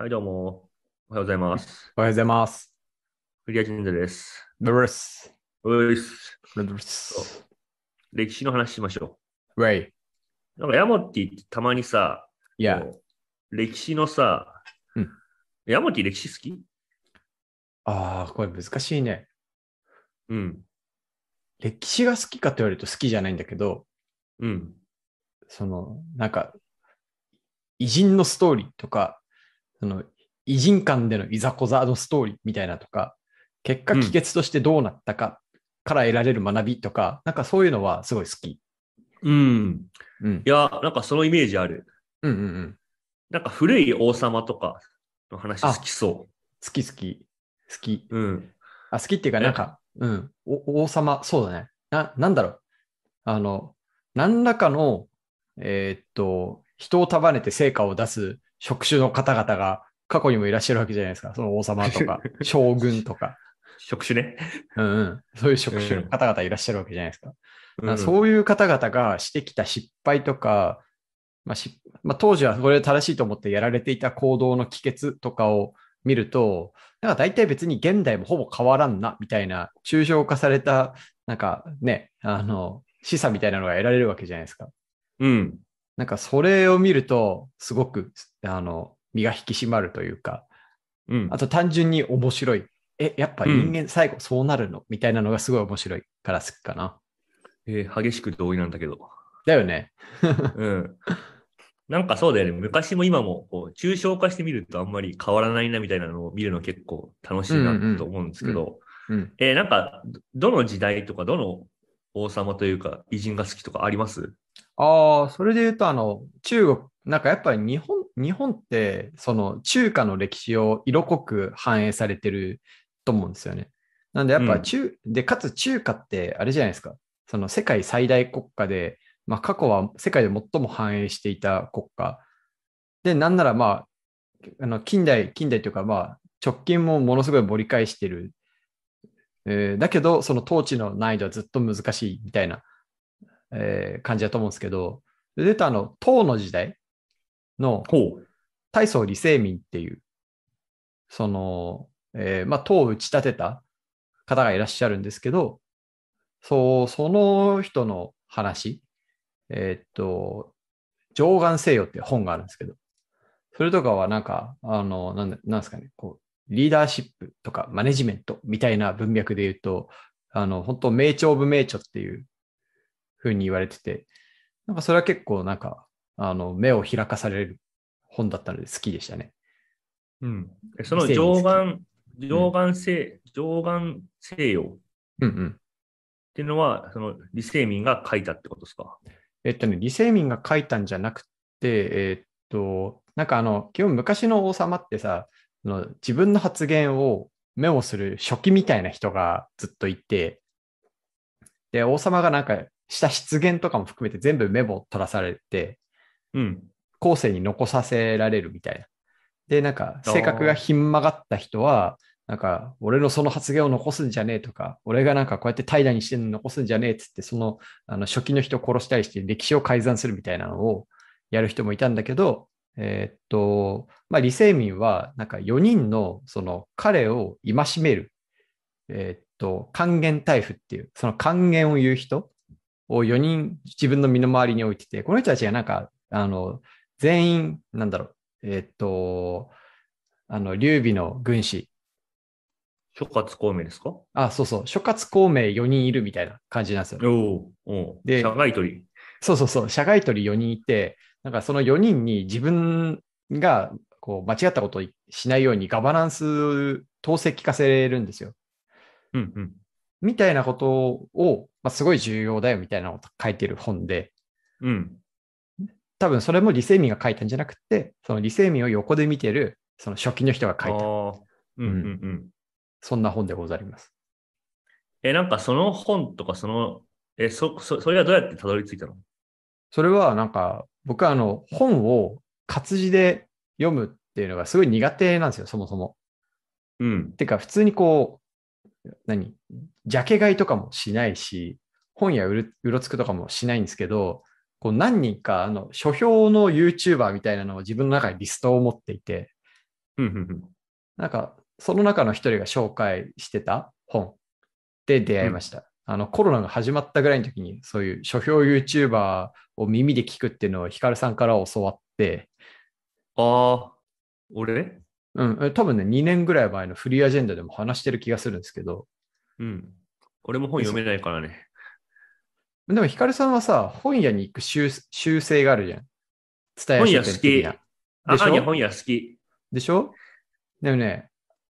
はい、どうも。おはようございます。おはようございます。フリアジンダです。ドルス。ウイス。ルス。歴史の話しましょう。ウェイ。なんかヤモティってたまにさ、いや。歴史のさ、うん、ヤモティ歴史好きああ、これ難しいね。うん。歴史が好きかと言われると好きじゃないんだけど、うん。その、なんか、偉人のストーリーとか、その偉人間でのいざこざのストーリーみたいなとか、結果、帰結としてどうなったかから得られる学びとか、うん、なんかそういうのはすごい好き。うん。うん、いや、なんかそのイメージある。うんうんうん。なんか古い王様とかの話好きそう。好き好き。好き。うん。あ、好きっていうか、なんか、うん。王様、そうだね。な、なんだろう。あの、何らかの、えー、っと、人を束ねて成果を出す職種の方々が過去にもいらっしゃるわけじゃないですか。その王様とか、将軍とか。職種ね。うんうん。そういう職種の方々いらっしゃるわけじゃないですか。うん、そういう方々がしてきた失敗とか、まあしまあ、当時はそれ正しいと思ってやられていた行動の帰結とかを見ると、なんか大体別に現代もほぼ変わらんな、みたいな、抽象化された、なんかね、あの、示唆みたいなのが得られるわけじゃないですか。うん。なんかそれを見ると、すごく、あの、身が引き締まるというか、うん、あと単純に面白い。え、やっぱ人間最後そうなるの、うん、みたいなのがすごい面白いから好きかな。えー、激しく同意なんだけど。だよね。うん。なんかそうだよね。昔も今も、こう、抽象化してみるとあんまり変わらないなみたいなのを見るの結構楽しいなと思うんですけど、えー、なんか、どの時代とか、どの王様というか、偉人が好きとかありますああ、それで言うと、あの、中国、なんかやっぱり日本、日本って、その中華の歴史を色濃く反映されてると思うんですよね。なんでやっぱ中、うん、で、かつ中華ってあれじゃないですか。その世界最大国家で、まあ過去は世界で最も繁栄していた国家。で、なんならまあ、あの近代、近代というかまあ、直近もものすごい盛り返してるえー、だけど、その統治の難易度はずっと難しいみたいな、えー、感じだと思うんですけど、で、出たあの、唐の時代の、大宗李世民っていう、その、えー、まあ、唐を打ち立てた方がいらっしゃるんですけど、そう、その人の話、えー、っと、上岸西洋って本があるんですけど、それとかはなんか、あの、なんなんですかね、こう、リーダーシップとかマネジメントみたいな文脈で言うと、あの、本当名著オブ名著っていうふうに言われてて、なんかそれは結構なんか、あの、目を開かされる本だったので好きでしたね。うん。その上岸、上岸西、うん、上眼西洋。うんうん。っていうのは、その李世民が書いたってことですかえっとね、李世民が書いたんじゃなくて、えー、っと、なんかあの、基本昔の王様ってさ、の自分の発言をメモする初期みたいな人がずっといて、で、王様がなんかした失言とかも含めて全部メモを取らされて、うん。後世に残させられるみたいな。で、なんか性格がひん曲がった人は、なんか、俺のその発言を残すんじゃねえとか、俺がなんかこうやって怠惰にしてるの残すんじゃねえっつって、その、あの、初期の人を殺したりして歴史を改ざんするみたいなのをやる人もいたんだけど、えー、っと、まあ、李世民は、なんか4人の、その彼を戒める、えー、っと、還元大夫っていう、その還元を言う人を4人自分の身の回りに置いてて、この人たちがなんか、あの、全員、なんだろう、えー、っと、あの、劉備の軍師。諸葛孔明ですかあ、そうそう。諸葛孔明4人いるみたいな感じなんですよ。おお。で、社外取り。そうそうそう。社外取り4人いて、なんかその4人に自分がこう間違ったことをしないようにガバナンス統制聞かせるんですよ。うんうん、みたいなことを、まあ、すごい重要だよみたいなのを書いてる本で、うん、多分それも理性民が書いたんじゃなくて、その理性民を横で見てるその初期の人が書いた、うんうんうん。そんな本でございます。え、なんかその本とかその、え、そ、そそれはどうやってたどり着いたのそれはなんか僕はあの、本を活字で読むっていうのがすごい苦手なんですよ、そもそも。うん。てか、普通にこう、何ジャケ買いとかもしないし、本屋ううろつくとかもしないんですけど、こう何人か、あの、書評の YouTuber みたいなのを自分の中にリストを持っていて、なんか、その中の一人が紹介してた本で出会いました。あのコロナが始まったぐらいの時に、そういう書評 YouTuber を耳で聞くっていうのをヒカルさんから教わって。ああ、俺うん、多分ね、2年ぐらい前のフリーアジェンダでも話してる気がするんですけど。うん。俺も本読めないからね。でも、ヒカルさんはさ、本屋に行く習習性があるじゃん。伝えやすい。本屋好き。あ、アーニャ本屋好き。でしょでもね、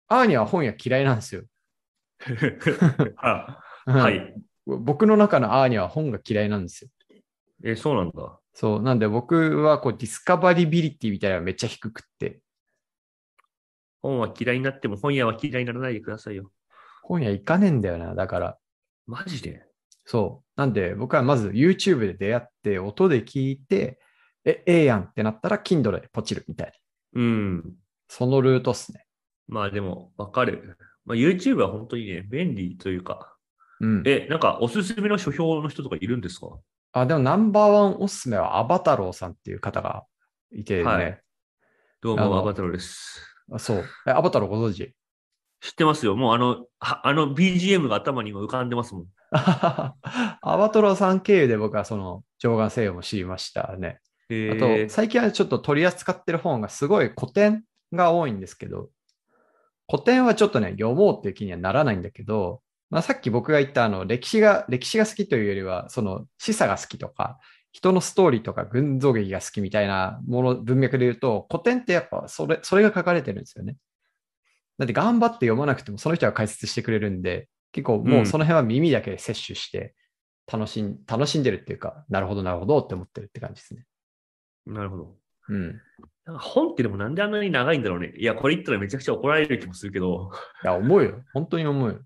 アーニャは本屋嫌いなんですよ。あはい。僕の中のアーニャは本が嫌いなんですよ。え、そうなんだ。そう。なんで僕はこうディスカバリビリティみたいなのがめっちゃ低くって。本は嫌いになっても本屋は嫌いにならないでくださいよ。本屋行かねえんだよな、だから。マジでそう。なんで僕はまず YouTube で出会って音で聞いて、え、ええー、やんってなったら Kindle でポチるみたいな。うん。そのルートっすね。まあでもわかる。まあ、YouTube は本当にね、便利というか、うん、え、なんかおすすめの書評の人とかいるんですかあ、でもナンバーワンおすすめはアバタローさんっていう方がいてね。はい、どうも、アバタローです。そう。え、アバタローご存知知ってますよ。もうあの、あの BGM が頭に今浮かんでますもん。アバタローさん経由で僕はその上岸声優も知りましたね。あと、最近はちょっと取り扱ってる本がすごい古典が多いんですけど、古典はちょっとね、読もうっていう気にはならないんだけど、まあ、さっき僕が言ったあの歴史が、歴史が好きというよりは、その示唆が好きとか、人のストーリーとか群像劇が好きみたいなもの、文脈で言うと、古典ってやっぱそれ、それが書かれてるんですよね。だって頑張って読まなくてもその人が解説してくれるんで、結構もうその辺は耳だけで摂取して楽しん、うん、楽しんでるっていうか、なるほどなるほどって思ってるって感じですね。なるほど。うん。本ってでもなんであんなに長いんだろうね。いや、これ言ったらめちゃくちゃ怒られる気もするけど。いや、思うよ。本当に思うよ。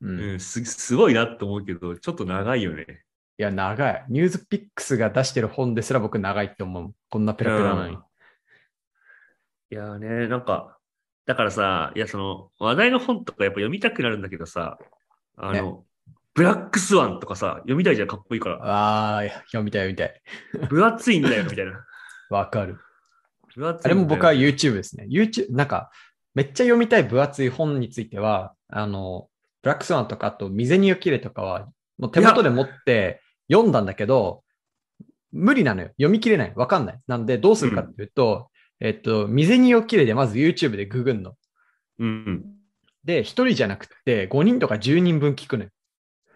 うん、すすごいなと思うけど、ちょっと長いよね。いや、長い。ニュースピックスが出してる本ですら僕長いって思う。こんなペラペラなのに。いやね、なんか、だからさ、いや、その、話題の本とかやっぱ読みたくなるんだけどさ、あの、ブラックスワンとかさ、読みたいじゃん、かっこいいから。ああ、読みたい、読みたい。分厚いんだよ、みたいな。わかる。分厚い。あれも僕は YouTube ですね。YouTube、なんか、めっちゃ読みたい分厚い本については、あの、ブラックスワンとか、あと、未然に起きれとかは、もう手元で持って読んだんだけど、無理なのよ。読み切れない。わかんない。なんで、どうするかっていうと、うん、えっと、未然に起きれで、まず YouTube でググんの。うん。で、一人じゃなくて、5人とか10人分聞くのよ。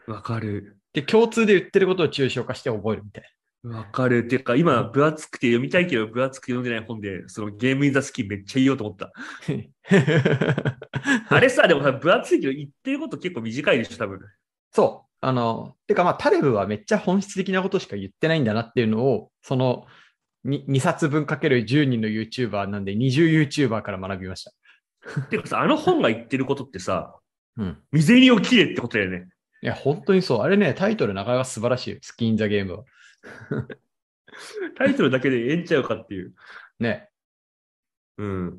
わかる。で、共通で言ってることを抽象化して覚えるみたいわかる。っていうか、今、分厚くて読みたいけど、分厚く読んでない本で、そのゲームインザスキーめっちゃ言おうと思った。あれさ、でもさ、分厚いけど、言ってること結構短いでしょ、多分。そう。あの、てかまあ、タレブはめっちゃ本質的なことしか言ってないんだなっていうのを、その2、2冊分かける10人の YouTuber なんで、20 YouTuber から学びました。てかさ、あの本が言ってることってさ、うん。未然に起きれってことだよね。いや、本当にそう。あれね、タイトルなかなか素晴らしい。スキン・ザ・ゲームは。タイトルだけでええんちゃうかっていう。ね。うん。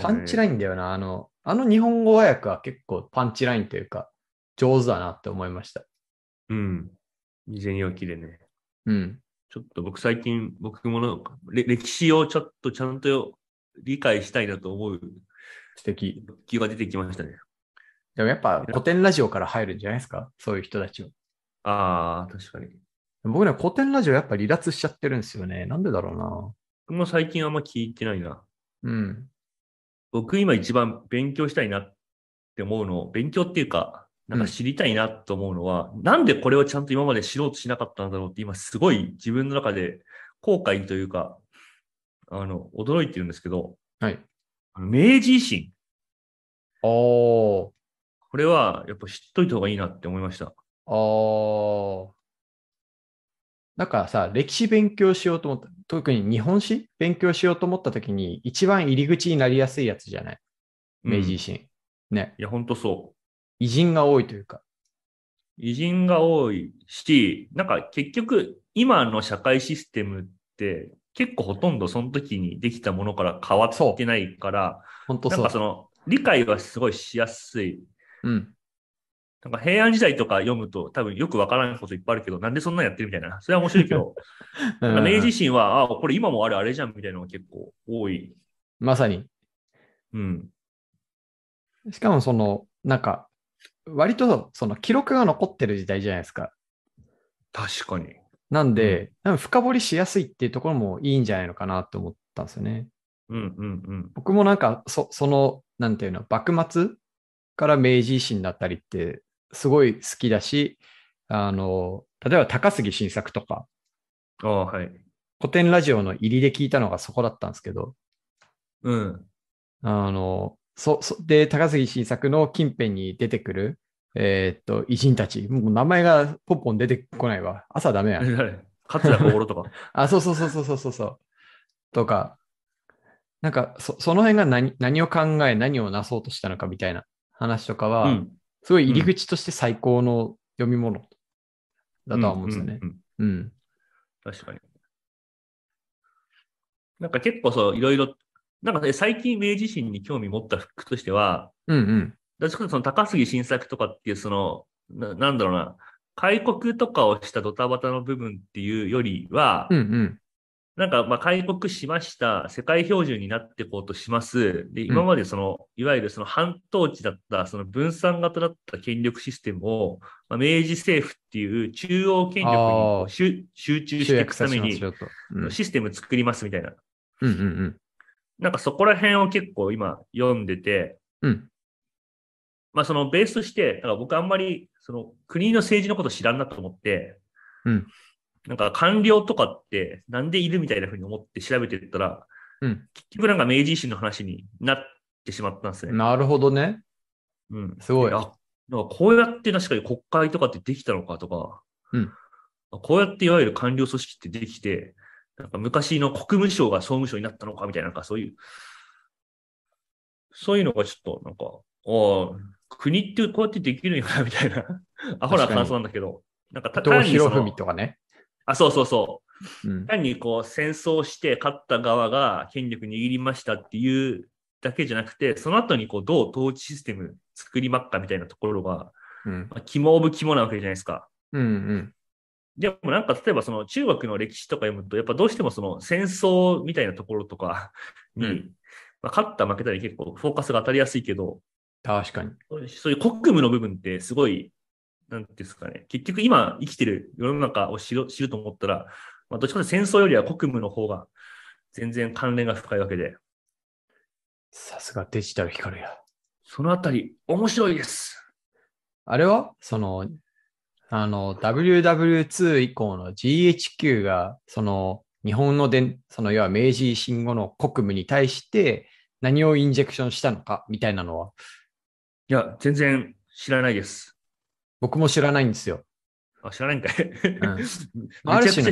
パンチラインだよな、あの、あの日本語和訳は結構パンチラインというか、上手だなって思いました。うん。事前ニオでね。うん。ちょっと僕最近、僕もの歴史をちょっとちゃんと理解したいなと思う。素敵。気が出てきましたね。でもやっぱ古典ラジオから入るんじゃないですかそういう人たちは。ああ、確かに。僕ね、古典ラジオやっぱ離脱しちゃってるんですよね。なんでだろうな。僕も最近あんま聞いてないな。うん。僕今一番勉強したいなって思うの、勉強っていうか、なんか知りたいなと思うのは、うん、なんでこれをちゃんと今まで知ろうとしなかったんだろうって今すごい自分の中で後悔というか、あの、驚いてるんですけど、はい。明治維新。ああ。これはやっぱ知っといた方がいいなって思いました。ああ。だからさ、歴史勉強しようと思った、特に日本史勉強しようと思った時に、一番入り口になりやすいやつじゃない。明治維新。うん、ね。いや、ほんとそう。偉人が多いというか。偉人が多いし、なんか結局、今の社会システムって、結構ほとんどその時にできたものから変わってないから、本当そう。なんかその、理解はすごいしやすい。うん。なんか平安時代とか読むと多分よくわからないこといっぱいあるけど、なんでそんなんやってるみたいな。それは面白いけど、ん、明治維新は、あ、これ今もあるあれじゃんみたいなのが結構多い。まさに。うん。しかもその、なんか、割とその記録が残ってる時代じゃないですか。確かに。なんで、うん、深掘りしやすいっていうところもいいんじゃないのかなと思ったんですよね。うんうんうん。僕もなんか、そその、なんていうの、幕末から明治維新だったりって、すごい好きだし、あの、例えば高杉晋作とか、あはい。古典ラジオの入りで聞いたのがそこだったんですけど、うん。あの、そ、そ、で、高杉晋作の近辺に出てくる、えー、っと、偉人たち。もう名前がポンポン出てこないわ。朝ダメや。勝田心とか。あ、そうそうそうそうそうそう。とか、なんかそ、その辺が何何を考え、何をなそうとしたのかみたいな話とかは、うん、すごい入り口として最高の読み物だとは思うんですよね。うん。うんうん、確かに。なんか結構そう、いろいろ、なんかね、最近明治神に興味持った服としては、うんうん。どかその高杉晋作とかっていう、そのな、なんだろうな、開国とかをしたドタバタの部分っていうよりは、うんうん、なんか、まあ、開国しました。世界標準になっていこうとします。で、今までその、うん、いわゆるその半島地だった、その分散型だった権力システムを、まあ、明治政府っていう中央権力に集中していくために、うシステム作りますみたいな。うんうんうん。なんかそこら辺を結構今読んでて、うん。まあそのベースとして、だから僕あんまりその国の政治のこと知らんなと思って、うん。なんか官僚とかってなんでいるみたいなふうに思って調べてったら、うん、結局なんか明治維新の話になってしまったんですね。なるほどね。うん。すごい。あ、なんかこうやって確かに国会とかってできたのかとか、うん。こうやっていわゆる官僚組織ってできて、なんか昔の国務省が総務省になったのかみたいな、なんかそういう、そういうのがちょっとなんか、ああ、国ってこうやってできるんやな、みたいな。アホな感想なんだけど。なんか、単にその。ひとかね。あ、そうそうそう。うん、単にこう戦争して勝った側が権力握りましたっていうだけじゃなくて、その後にこうどう統治システム作りまっかみたいなところが、うん、まあ、肝オブ肝なわけじゃないですか。うんうん。でもなんか例えばその中国の歴史とか読むと、やっぱどうしてもその戦争みたいなところとかに、うん、まあ、勝った負けたり結構フォーカスが当たりやすいけど、確かに。そういう国務の部分ってすごいなんていうんですかね、結局今生きてる世の中を知る知ると思ったら、まあ、どっちかというと戦争よりは国務の方が全然関連が深いわけで。さすがデジタル光や。そのあたり、面白いです。あれはその、あの、WW2 以降の GHQ が、その、日本の電、その、要は明治維新後の国務に対して何をインジェクションしたのかみたいなのは。いや、全然知らないです。僕も知らないんですよ。あ、知らないんかい。うん、ある種の、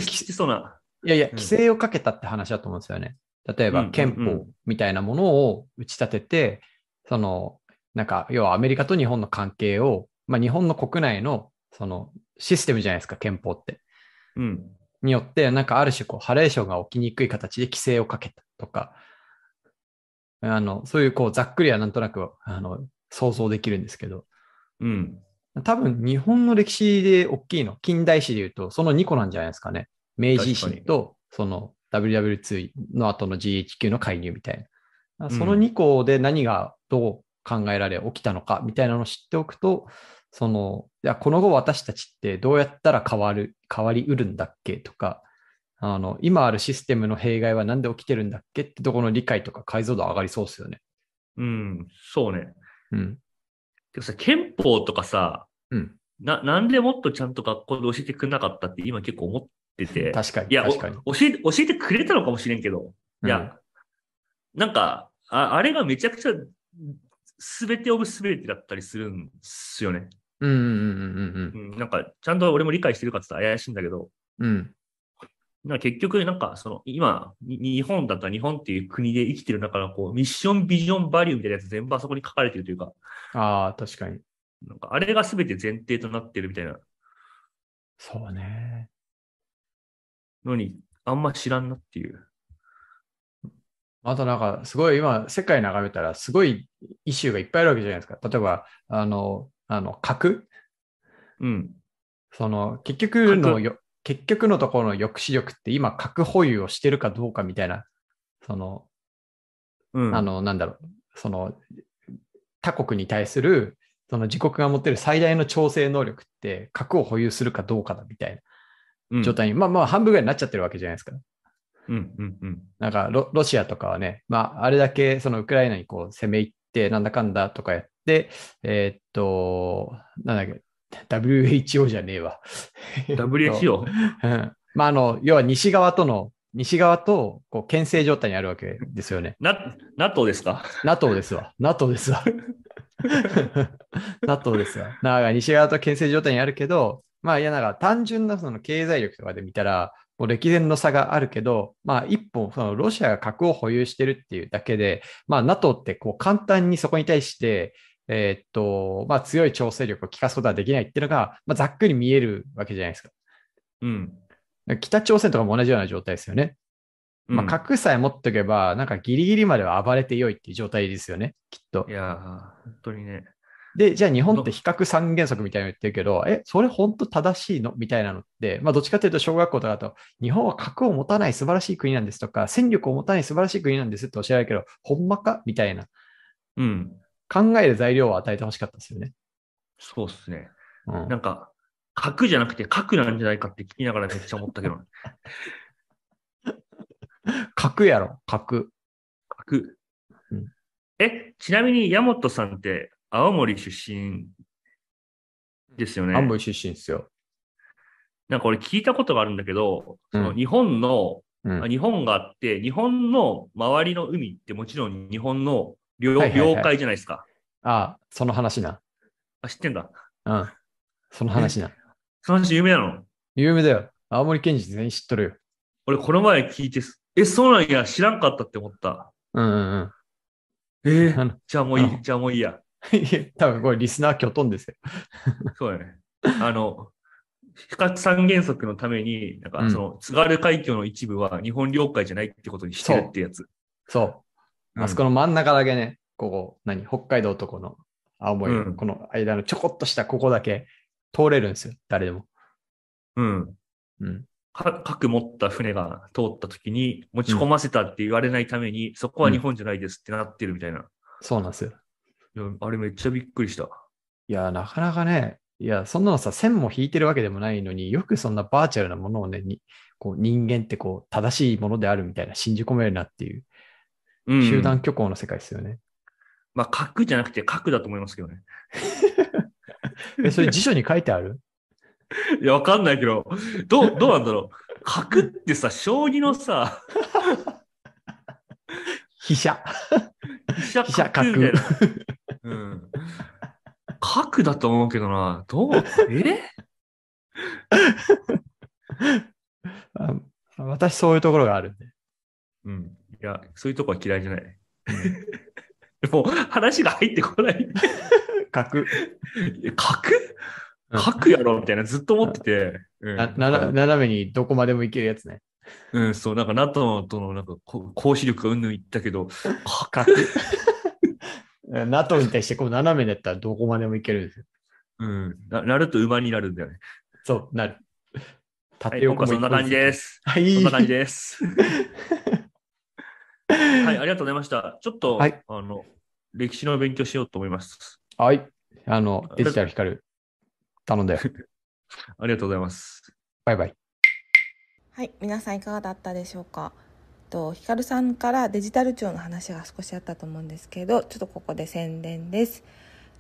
いやいや、規制をかけたって話だと思うんですよね。例えば、憲法みたいなものを打ち立てて、その、なんか、要はアメリカと日本の関係を、まあ、日本の国内の、その、システムじゃないですか、憲法って。うん。によって、なんかある種、こう、ハレーションが起きにくい形で規制をかけたとか、あの、そういう、こう、ざっくりはなんとなく、あの、想像できるんですけど。うん。多分日本の歴史で大きいの、近代史で言うと、その2個なんじゃないですかね。明治維新と、その WW2 の後の GHQ の介入みたいな。その2個で何がどう考えられ、起きたのかみたいなのを知っておくと、その、いや、この後私たちってどうやったら変わる、変わりうるんだっけとか、あの、今あるシステムの弊害は何で起きてるんだっけってとこの理解とか解像度上がりそうですよね。うん、そうね。うん。でもさ、憲法とかさ、うん。な、なんでもっとちゃんと学校で教えてくれなかったって今結構思ってて。確かに。いや、教えて、教えてくれたのかもしれんけど。いや、なんか、ああれがめちゃくちゃ、すべてオブすべてだったりするんすよね。うんうんうんうんうん。なんか、ちゃんと俺も理解してるかって言ったら怪しいんだけど。うん。な結局、なんか、その、今、日本だったら日本っていう国で生きてる中の、こう、ミッション、ビジョン、バリューみたいなやつ全部あそこに書かれてるというか。ああ、確かに。なんかあれが全て前提となってるみたいな。そうね。のに、あんま知らんなっていう。あとなんか、すごい今、世界眺めたら、すごいイシューがいっぱいあるわけじゃないですか。例えば、あの、あの、核うん。その、結局のよ、結局のところの抑止力って今、核保有をしてるかどうかみたいな、その、うん、あの、なんだろう、その、他国に対するその自国が持ってる最大の調整能力って核を保有するかどうかだみたいな状態に、うん、まあまあ半分ぐらいになっちゃってるわけじゃないですか。うんうんうん、なんかロシアとかはね、まあ、あれだけそのウクライナにこう攻め入って、なんだかんだとかやって、えー、っと、なんだっけ、WHO じゃねえわ。WHO? うん、まあ、あの、要は西側との、西側とこう牽制状態にあるわけですよね。な、NATO ですか ?NATO ですわ。NATO ですわ。nato ですよ。なん西側と牽制状態にあるけど、まあいやなんか単純なその経済力とかで見たら、もう歴然の差があるけど、まあ一本、そのロシアが核を保有してるっていうだけで、まあ NATO ってこう簡単にそこに対して、えー、っと、まあ強い調整力を効かすことはできないっていうのが、まあざっくり見えるわけじゃないですか。うん。北朝鮮とかも同じような状態ですよね。まあ、核さえ持っとけば、なんかギリギリまでは暴れてよいっていう状態ですよね、きっと。いや本当にね。で、じゃあ日本って比較三原則みたいなの言ってるけど、え、それ本当正しいのみたいなのって、まあどっちかというと小学校とかだと、日本は核を持たない素晴らしい国なんですとか、戦力を持たない素晴らしい国なんですって教えられるけど、ほんまかみたいな。うん。考える材料を与えてほしかったですよね。そうっすね。うん、なんか、核じゃなくて核なんじゃないかって聞きながらめっちゃ思ったけど、ね、角 やろ、角。角。うん、え、ちなみに、山本さんって、青森出身ですよね。青森出身ですよ。なんか俺聞いたことがあるんだけど、うん、その日本の、うん、日本があって、日本の周りの海ってもちろん日本の領,、はいはいはい、海じゃないですか。ああ、その話な。あ、知ってんだ。うん。その話な。その話有名なの有名だよ。青森県人全員知っとるよ。俺この前聞いてえ、そうなんや、知らんかったって思った。うんうんえあーの、じゃあもういい、じゃあもういいや。いや、多分これリスナーきょとんですよ。そうやね。あの、不活三原則のために、なんかその、津軽海峡の一部は日本領海じゃないってことにしてるってやつ。そう。あそこの真ん中だけね、ここ、何、北海道とこの青森の、うんこの間のちょこっとしたここだけ通れるんですよ、誰でも。うん。うん。核持った船が通った時に持ち込ませたって言われないために、うん、そこは日本じゃないですってなってるみたいな。うん、そうなんですよ。あれめっちゃびっくりした。いや、なかなかね、いや、そんなのさ、線も引いてるわけでもないのによくそんなバーチャルなものをね、こう人間ってこう正しいものであるみたいな信じ込めるなっていう、集団虚構の世界ですよね。うん、まあ、核じゃなくて核だと思いますけどね。え、それ辞書に書いてあるいや、わかんないけど、どう、どうなんだろう。角ってさ、将棋のさ、飛車。飛車飛車角うん。角だと思うけどな。どうえ あ私そういうところがあるうん。いや、そういうとこは嫌いじゃない。もう話が入ってこない。角。角書くやろみたいな、ずっと思ってて。うん、なな斜めにどこまでもいけるやつね。うん、そう、なんか NATO とのなんかこ行使力がうんぬん言ったけど、書く。NATO に対してこう斜めだったらどこまでもいけるんですよ。うん。ななると馬になるんだよね。そう、なる。はい、そんな感じです。す。はい。そんな感じです。はい、ありがとうございました。ちょっと、はいあの、歴史の勉強しようと思います。はい。あの、デジタル光る。頼んで。ありがとうございます。バイバイ。はい、皆さんいかがだったでしょうか。とひかるさんからデジタル庁の話が少しあったと思うんですけどちょっとここで宣伝です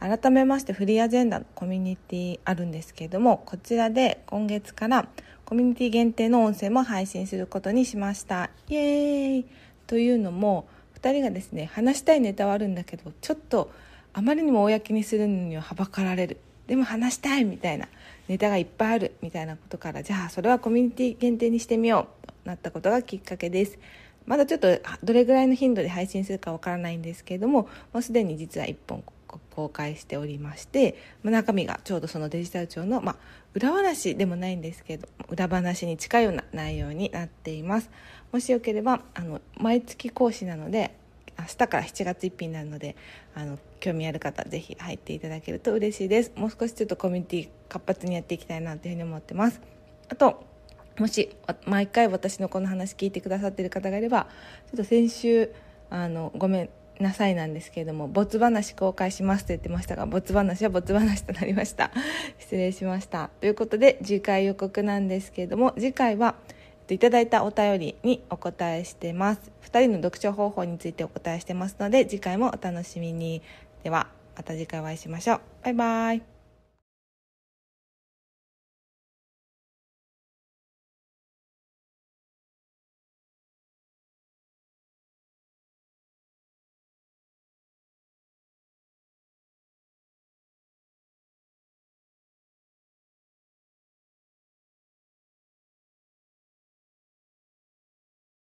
改めましてフリーアジェンダのコミュニティあるんですけれどもこちらで今月からコミュニティ限定の音声も配信することにしましたイエーイというのも2人がですね話したいネタはあるんだけどちょっとあまりにも公にするのにははばかられるでも話したいみたいなネタがいっぱいあるみたいなことからじゃあそれはコミュニティ限定にしてみようとなったことがきっかけですまだちょっとどれぐらいの頻度で配信するかわからないんですけれどももうすでに実は1本公開しておりまして中身がちょうどそのデジタル庁の、まあ、裏話でもないんですけど裏話に近いような内容になっていますもしよければあの毎月講師なので明日から7月1日になるのであの興味ある方ぜひ入っていただけると嬉しいですもう少しちょっとコミュニティ活発にやっていきたいなというふうに思ってますあともし毎回私のこの話聞いてくださってる方がいればちょっと先週あのごめんなさいなんですけれどもボツ話公開しますと言ってましたがボツ話はボツ話となりました 失礼しましたということで次回予告なんですけれども次回はいただいたお便りにお答えしてます2人の読書方法についてお答えしてますので次回もお楽しみにではまた次回お会いしましょう。バイバイ。